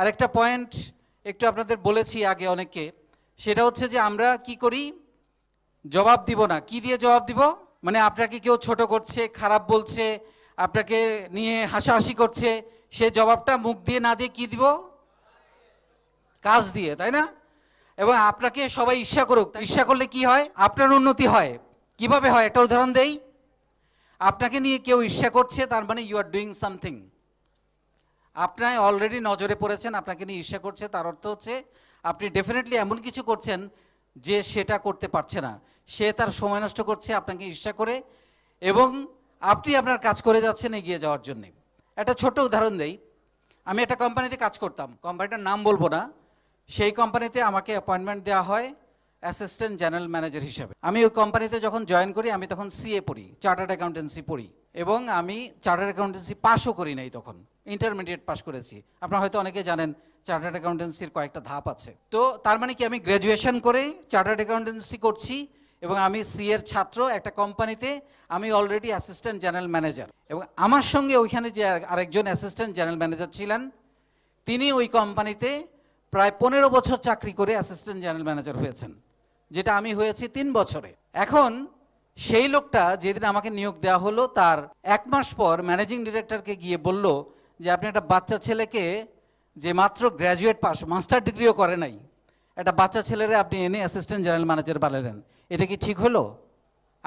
আরেকটা পয়েন্ট একটু আপনাদের বলেছি আগে অনেকে সেটা হচ্ছে যে আমরা কি করি জবাব দিব না কি দিয়ে জবাব দিব মানে আপনাকে কেউ ছোট করছে খারাপ বলছে আপনাকে নিয়ে হাসাহাসি করছে সে জবাবটা মুখ দিয়ে না দিয়ে কি দিব কাজ দিয়ে তাই না এবং আপনাকে সবাই ঈর্ষা করুক ঈর্ষা করলে কি হয় আপনার উন্নতি হয় কিভাবে হয় একটা উদাহরণ দেই আপনাকে নিয়ে কেউ ঈর্ষা করছে তার মানে ইউ আর ডুইং সামথিং আপনার অলরেডি নজরে পড়েছেন আপনাকে নিয়ে ঈর্ষা করছে তার অর্থ হচ্ছে আপনি ডেফিনেটলি এমন কিছু করছেন যে সেটা করতে পারছে না সে তার সময় নষ্ট করছে আপনাকে ঈর্ষা করে এবং আপনি আপনার কাজ করে যাচ্ছেন এগিয়ে যাওয়ার জন্যে একটা ছোট উদাহরণ দেই আমি একটা কোম্পানিতে কাজ করতাম কোম্পানিটার নাম বলবো না সেই কোম্পানিতে আমাকে অ্যাপয়েন্টমেন্ট দেওয়া হয় অ্যাসিস্ট্যান্ট জেনারেল ম্যানেজার হিসেবে আমি ওই কোম্পানিতে যখন জয়েন করি আমি তখন সিএ পড়ি চার্টার্ড অ্যাকাউন্টেন্সি পড়ি এবং আমি চার্টার্ড অ্যাকাউন্টেন্সি পাশও করি নাই তখন ইন্টারমিডিয়েট পাশ করেছি আপনারা হয়তো অনেকে জানেন চার্টার্ড অ্যাকাউন্টেন্সির কয়েকটা ধাপ আছে তো তার মানে কি আমি গ্র্যাজুয়েশন করে চার্টার্ড অ্যাকাউন্টেন্সি করছি এবং আমি সি এর ছাত্র একটা কোম্পানিতে আমি অলরেডি অ্যাসিস্ট্যান্ট জেনারেল ম্যানেজার এবং আমার সঙ্গে ওইখানে যে আরেকজন অ্যাসিস্ট্যান্ট জেনারেল ম্যানেজার ছিলেন তিনি ওই কোম্পানিতে প্রায় পনেরো বছর চাকরি করে অ্যাসিস্ট্যান্ট জেনারেল ম্যানেজার হয়েছেন যেটা আমি হয়েছি তিন বছরে এখন সেই লোকটা যেদিন আমাকে নিয়োগ দেওয়া হলো তার এক মাস পর ম্যানেজিং ডিরেক্টরকে গিয়ে বলল যে আপনি একটা বাচ্চা ছেলেকে যে মাত্র গ্র্যাজুয়েট পাস মাস্টার ডিগ্রিও করে নাই একটা বাচ্চা ছেলেরে আপনি এনে অ্যাসিস্ট্যান্ট জেনারেল ম্যানেজার বানালেন এটা কি ঠিক হলো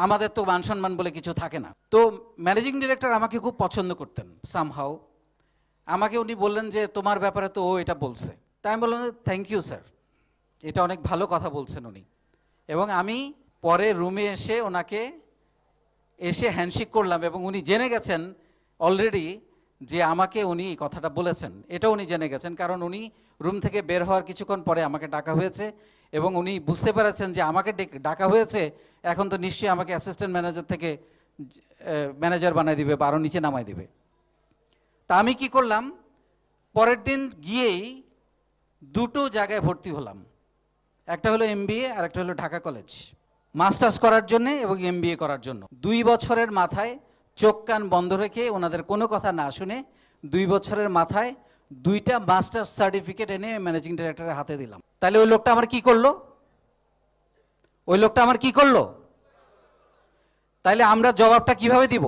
আমাদের তো মান সম্মান বলে কিছু থাকে না তো ম্যানেজিং ডিরেক্টর আমাকে খুব পছন্দ করতেন সামহাও আমাকে উনি বললেন যে তোমার ব্যাপারে তো ও এটা বলছে তাই আমি বললাম থ্যাংক ইউ স্যার এটা অনেক ভালো কথা বলছেন উনি এবং আমি পরে রুমে এসে ওনাকে এসে হ্যান্ডশেক করলাম এবং উনি জেনে গেছেন অলরেডি যে আমাকে উনি এই কথাটা বলেছেন এটা উনি জেনে গেছেন কারণ উনি রুম থেকে বের হওয়ার কিছুক্ষণ পরে আমাকে ডাকা হয়েছে এবং উনি বুঝতে পেরেছেন যে আমাকে ডাকা হয়েছে এখন তো নিশ্চয়ই আমাকে অ্যাসিস্ট্যান্ট ম্যানেজার থেকে ম্যানেজার বানায় দিবে বারো নিচে নামায় দিবে তা আমি কি করলাম পরের দিন গিয়েই দুটো জায়গায় ভর্তি হলাম একটা হলো এমবিএ আর একটা হলো ঢাকা কলেজ মাস্টার্স করার জন্য এবং এমবিএ করার জন্য দুই বছরের মাথায় চোখ কান বন্ধ রেখে ওনাদের কোনো কথা না শুনে দুই বছরের মাথায় দুইটা মাস্টার্স সার্টিফিকেট এনে ম্যানেজিং ডিরেক্টরের হাতে দিলাম তাহলে ওই লোকটা আমার কি করলো ওই লোকটা আমার কি করলো তাহলে আমরা জবাবটা কিভাবে দিব